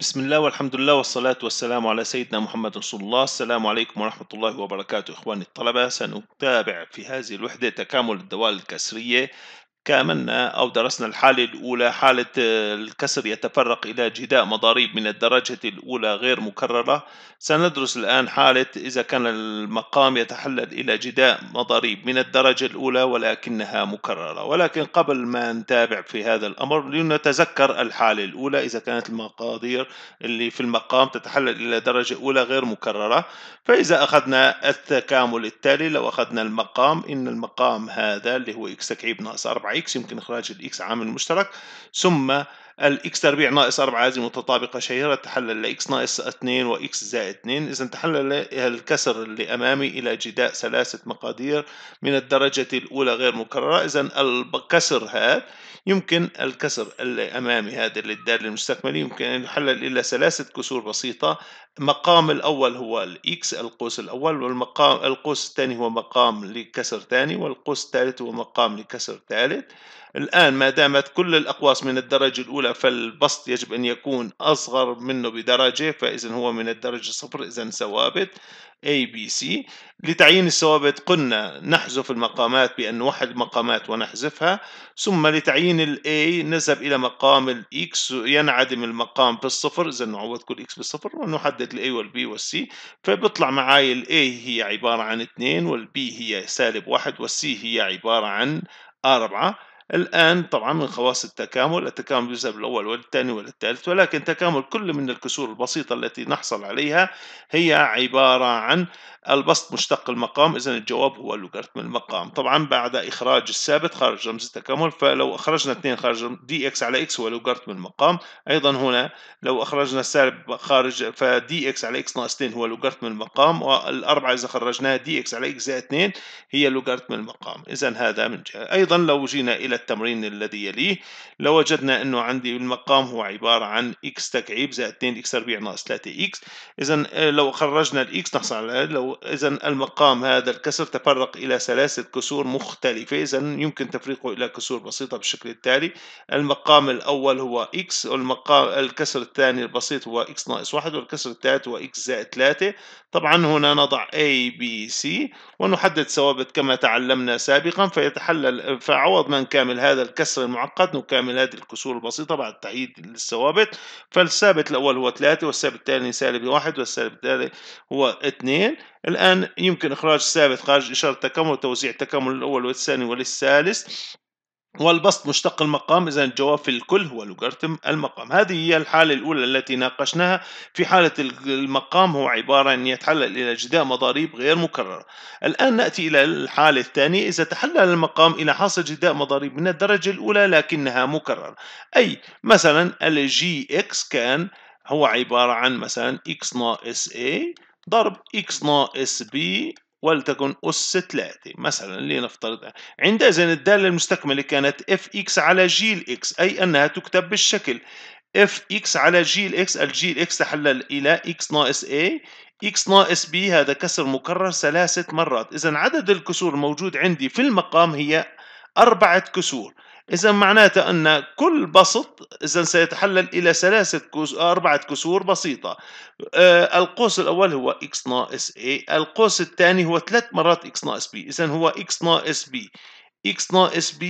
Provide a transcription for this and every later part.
بسم الله والحمد لله والصلاة والسلام على سيدنا محمد رسول الله السلام عليكم ورحمة الله وبركاته إخواني الطلبة سنتابع في هذه الوحدة تكامل الدوال الكسرية كأملنا أو درسنا الحالة الأولى حالة الكسر يتفرق إلى جداء مضاريب من الدرجة الأولى غير مكررة سندرس الآن حالة إذا كان المقام يتحلل إلى جداء مضاريب من الدرجة الأولى ولكنها مكررة ولكن قبل ما نتابع في هذا الأمر لنتذكر الحالة الأولى إذا كانت المقادير اللي في المقام تتحلل إلى درجة أولى غير مكررة فإذا أخذنا التكامل التالي لو أخذنا المقام إن المقام هذا اللي هو إكس ناقص 4 اكس يمكن اخراج الاكس عامل مشترك ثم الإكس تربيع ناقص 4 هذه متطابقة شهيرة تحلل لإكس ناقص 2 وإكس زائد 2 إذا تحلل الكسر اللي أمامي إلى جداء ثلاثة مقادير من الدرجة الأولى غير مكررة إذا الكسر هذا يمكن الكسر اللي أمامي هذا اللي المستكمله يمكن أن يحلل إلى ثلاثة كسور بسيطة مقام الأول هو الإكس القوس الأول والمقام القوس الثاني هو مقام لكسر ثاني والقوس الثالث هو مقام لكسر ثالث الآن ما دامت كل الأقواس من الدرجة الأولى فالبسط يجب أن يكون أصغر منه بدرجة فإذا هو من الدرجة صفر إذا ثوابت A B C لتعيين الثوابت قلنا نحذف المقامات بأن نوحد مقامات ونحذفها ثم لتعيين ال A نذهب إلى مقام ال X ينعدم المقام بالصفر إذا نعوض كل X بالصفر ونحدد ال A وال B وال C فبيطلع معاي ال A هي عبارة عن 2 وال B هي سالب 1 وال C هي عبارة عن 4 الآن طبعا من خواص التكامل التكامل يذهب الأول والثاني والثالث ولكن تكامل كل من الكسور البسيطة التي نحصل عليها هي عبارة عن البسط مشتق المقام إذا الجواب هو لوغاريتم المقام طبعا بعد إخراج الثابت خارج رمز التكامل فلو أخرجنا 2 خارج دي إكس على إكس هو لوغاريتم المقام أيضا هنا لو أخرجنا السالب خارج فدي إكس على إكس ناقص 2 هو لوغاريتم المقام والأربعة إذا خرجناها دي إكس على إكس زائد 2 هي لوغاريتم المقام إذا هذا من جهة أيضا لو جينا إلى التمرين الذي يليه لوجدنا انه عندي المقام هو عباره عن x تكعيب زائد 2 x ربيع ناقص 3 x اذا آه، لو خرجنا الاكس نحصل على لو اذا المقام هذا الكسر تفرق الى ثلاثه كسور مختلفه اذا يمكن تفريقه الى كسور بسيطه بالشكل التالي المقام الاول هو x والمقام الكسر الثاني البسيط هو x ناقص 1 والكسر الثالث هو x زائد 3 طبعا هنا نضع a b c ونحدد ثوابت كما تعلمنا سابقا فيتحلل فعوض من كان نكامل هذا الكسر المعقد نكامل هذه الكسور البسيطة بعد تعييد للثوابت فالثابت الأول هو 3 والثابت الثاني سالب 1 والسالب الثالث هو 2 الآن يمكن إخراج الثابت خارج إشارة التكامل وتوزيع التكامل الأول والثاني والثالث والبسط مشتق المقام إذا الجواب في الكل هو لوغاريتم المقام هذه هي الحالة الأولى التي ناقشناها في حالة المقام هو عبارة أن يتحلل إلى جداء مضاريب غير مكررة الآن نأتي إلى الحالة الثانية إذا تحلل المقام إلى حاصل جداء مضاريب من الدرجة الأولى لكنها مكررة أي مثلا الجي إكس كان هو عبارة عن مثلا إكس ناقص A ضرب إكس ناقص B ولتكن أس 3 مثلا لنفترض عندئذ الدالة المستكملة كانت اف اكس على جي الاكس أي أنها تكتب بالشكل اف اكس على جي الاكس الجي الاكس تحلل إلى اكس ناقص a اكس ناقص b هذا كسر مكرر ثلاثة مرات إذا عدد الكسور الموجود عندي في المقام هي أربعة كسور إذا معناته أن كل بسط إذا سيتحلل إلى ثلاثة كس... أربعة كسور بسيطة آه القوس الأول هو x ناقص a إيه؟ القوس الثاني هو ثلاث مرات x ناقص b إذا هو x ناقص b x ناقص b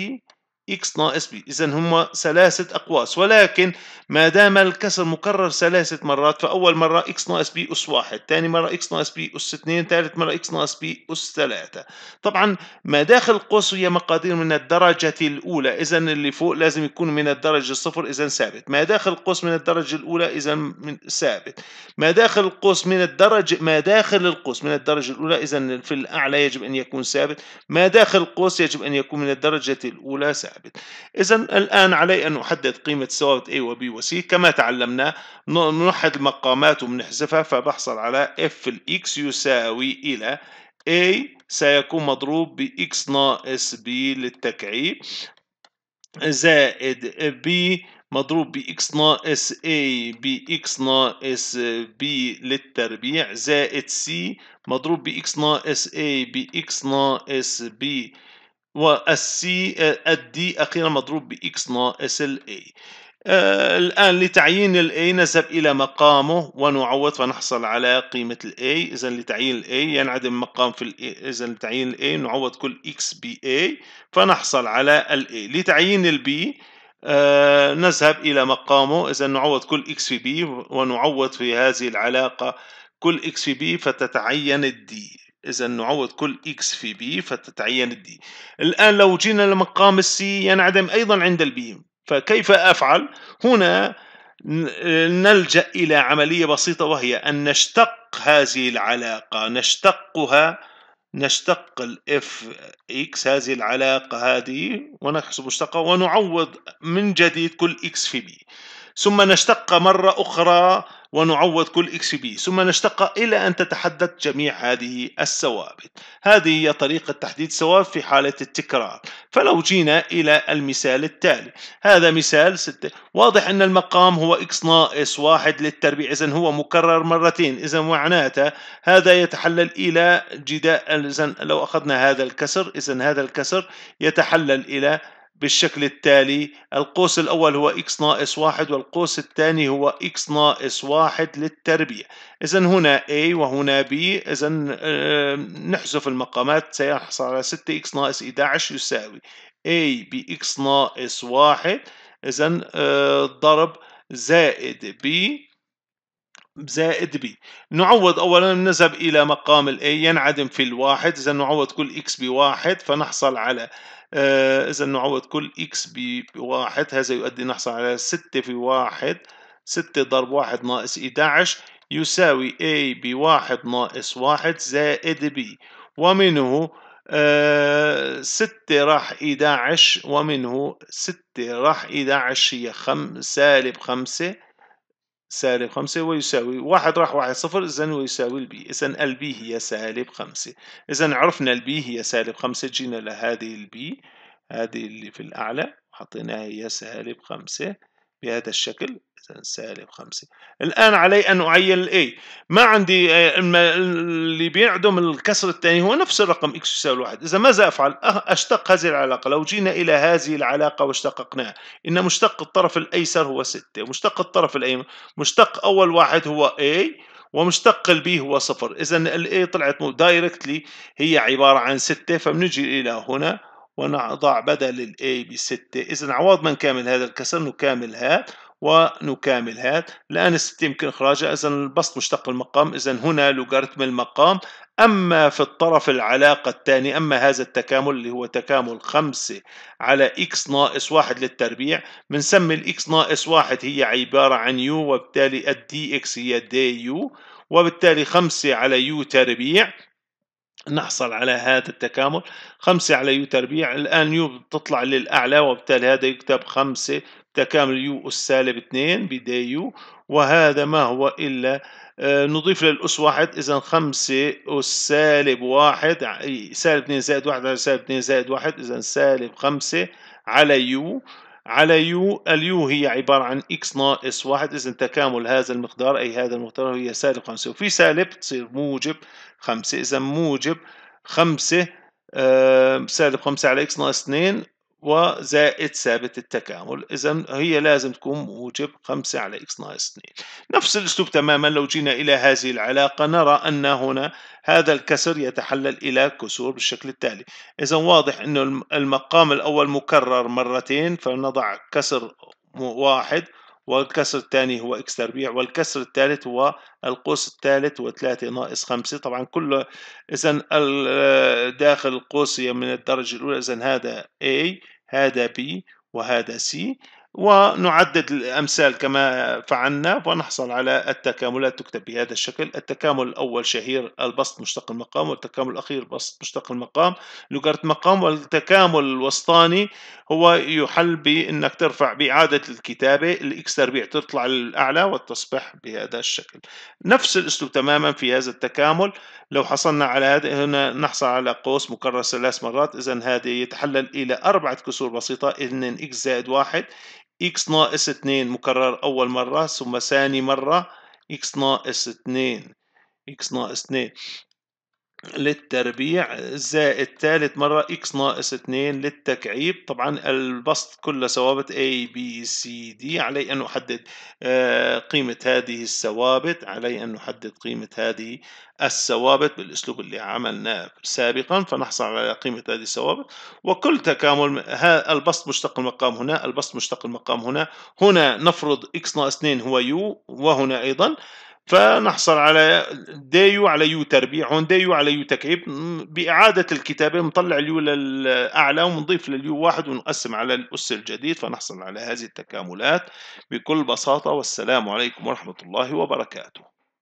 x ناقص b اذا هم ثلاثه اقواس ولكن ما دام الكسر مكرر ثلاثه مرات فاول مره اكس ناقص بي اس واحد ثاني مره اكس ناقص بي اس اثنين ثالث مره اكس ناقص بي اس ثلاثه طبعا ما داخل القوس هي مقادير من الدرجه الاولى اذا اللي فوق لازم يكون من الدرجه الصفر اذا ثابت ما داخل القوس من الدرجه الاولى اذا من ثابت ما داخل القوس من الدرجه ما داخل القوس من الدرجه الاولى اذا في الاعلى يجب ان يكون ثابت ما داخل القوس يجب ان يكون من الدرجه الاولى ثابت ثابت إذا الآن علي أن أحدد قيمة سواة A و B و C كما تعلمنا نوحد المقامات وبنحذفها فبحصل على F الإكس يساوي إلى A سيكون مضروب ب X ناقص B للتكعيب زائد B مضروب بإكس ناقص A بإكس ناقص B للتربيع زائد C مضروب بإكس ناقص A بإكس ناقص B والسي آه، الدي أخيرا مضروب بإكس ناقص الإي آه، الآن لتعيين ال A نذهب إلى مقامه ونعوض فنحصل على قيمة ال A إذا لتعيين ال A ينعدم مقام في ال A إذا لتعيين ال A نعوض كل X ب A فنحصل على ال A لتعيين ال B آه نذهب إلى مقامه إذا نعوض كل X في B ونعوض في هذه العلاقة كل X في B فتتعين الدي اذا نعوض كل اكس في بي فتتعين الدي الان لو جينا لمقام السي ينعدم ايضا عند البي فكيف افعل هنا نلجا الى عمليه بسيطه وهي ان نشتق هذه العلاقه نشتقها نشتق الاف اكس هذه العلاقه هذه ونحسب مشتقها ونعوض من جديد كل اكس في بي ثم نشتق مره اخرى ونعوض كل اكس بي ثم نشتق إلى أن تتحدد جميع هذه الثوابت هذه هي طريقة تحديد ثوابت في حالة التكرار فلو جينا إلى المثال التالي هذا مثال 6 واضح أن المقام هو اكس ناقص واحد للتربيع إذا هو مكرر مرتين إذا معناته هذا يتحلل إلى جداء إذا لو أخذنا هذا الكسر إذا هذا الكسر يتحلل إلى بالشكل التالي القوس الأول هو x ناقص واحد والقوس الثاني هو x ناقص واحد للتربيع إذا هنا a وهنا b إذا نحذف المقامات سيحصل على 6x ناقص 11 يساوي a x ناقص واحد إذا آه، ضرب زائد b زائد b نعوض أولا نذهب إلى مقام ال a ينعدم في الواحد إذا نعوض كل x بواحد فنحصل على آه، إذا نعوض كل إكس بواحد هذا يؤدي نحصل على ستة في واحد ستة ضرب واحد ناقص 11 يساوي A بواحد ناقص واحد زائد B ومنه آه ستة راح 11 ومنه ستة راح 11 هي خم سالب خمسة سالب خمسة ويساوي واحد راح واحد صفر إذا ويساوي البي إذا البي هي سالب خمسة إذا عرفنا البي هي سالب خمسة جينا لهذه البي هذه اللي في الأعلى حطيناها هي سالب خمسة بهذا الشكل سالب خمسة الآن علي أن أعين الـ A ما عندي آه، اللي بيعدم الكسر الثاني هو نفس الرقم X يساوي واحد إذا ماذا أفعل أه، أشتق هذه العلاقة لو جينا إلى هذه العلاقة واشتققناها إن مشتق الطرف الأيسر هو 6 مشتق الطرف الأيمن مشتق أول واحد هو A ومشتق البي هو صفر إذا الـ A طلعت دايركتلي هي عبارة عن 6 فبنجي إلى هنا ونضع بدل الـ بـ بستة إذا عوض من كامل هذا الكسر نكامل هذا ونكامل هذا الان الست يمكن إخراجها إذا البسط مشتق المقام إذا هنا لوغاريتم المقام أما في الطرف العلاقة الثاني أما هذا التكامل اللي هو تكامل خمسة على إكس ناقص واحد للتربيع بنسمي الإكس ناقص واحد هي عبارة عن يو وبالتالي الدي إكس هي دي يو وبالتالي خمسة على يو تربيع نحصل على هذا التكامل خمسة على يو تربيع الآن يو بتطلع للأعلى وبالتالي هذا يكتب خمسة تكامل يو أس سالب 2 بداية يو وهذا ما هو إلا آه، نضيف للأس واحد إذا 5 أس سالب واحد سالب 2 زائد واحد على سالب 2 زائد واحد إذا سالب 5 على يو على يو اليو هي عبارة عن إكس ناقص واحد إذا تكامل هذا المقدار أي هذا المقدار هي سالب خمسة وفي سالب تصير موجب خمسة إذا موجب خمسة آه سالب خمسة على إكس ناقص اثنين وزائد ثابت التكامل إذا هي لازم تكون موجب 5 على إكس ناقص 2 نفس الأسلوب تماما لو جينا إلى هذه العلاقة نرى أن هنا هذا الكسر يتحلل إلى كسور بالشكل التالي إذا واضح أنه المقام الأول مكرر مرتين فنضع كسر واحد والكسر الثاني هو اكس تربيع والكسر الثالث هو القوس الثالث وثلاثة ناقص 5 طبعا كل اذا داخل القوسية من الدرجة الأولى اذا هذا A هذا بي وهذا سي ونعدد الأمثال كما فعلنا ونحصل على التكاملات تكتب بهذا الشكل التكامل الأول شهير البسط مشتق المقام والتكامل الأخير بسط مشتق المقام لوغاريتم مقام والتكامل الوسطاني هو يحل بأنك ترفع بإعادة الكتابة الإكس تربيع تطلع للأعلى وتصبح بهذا الشكل نفس الأسلوب تماما في هذا التكامل لو حصلنا على هذا هنا نحصل على قوس مكرر ثلاث مرات إذا هذه يتحلل إلى أربعة كسور بسيطة 2 إكس زائد واحد x ناقص 2 مكرر أول مرة ثم ثاني مرة x ناقص 2 x ناقص 2 للتربيع زائد ثالث مرة إكس ناقص 2 للتكعيب طبعا البسط كل ثوابت A B C D علي أن أحدد آه، قيمة هذه الثوابت علي أن أحدد قيمة هذه الثوابت بالأسلوب اللي عملناه سابقا فنحصل على قيمة هذه الثوابت وكل تكامل البسط مشتق المقام هنا البسط مشتق المقام هنا هنا نفرض إكس ناقص 2 هو u وهنا أيضا فنحصل على ديو على يو تربيع هون ديو على يو تكعيب بإعادة الكتابة نطلع اليو للأعلى ونضيف لليو واحد ونقسم على الأس الجديد فنحصل على هذه التكاملات بكل بساطة والسلام عليكم ورحمة الله وبركاته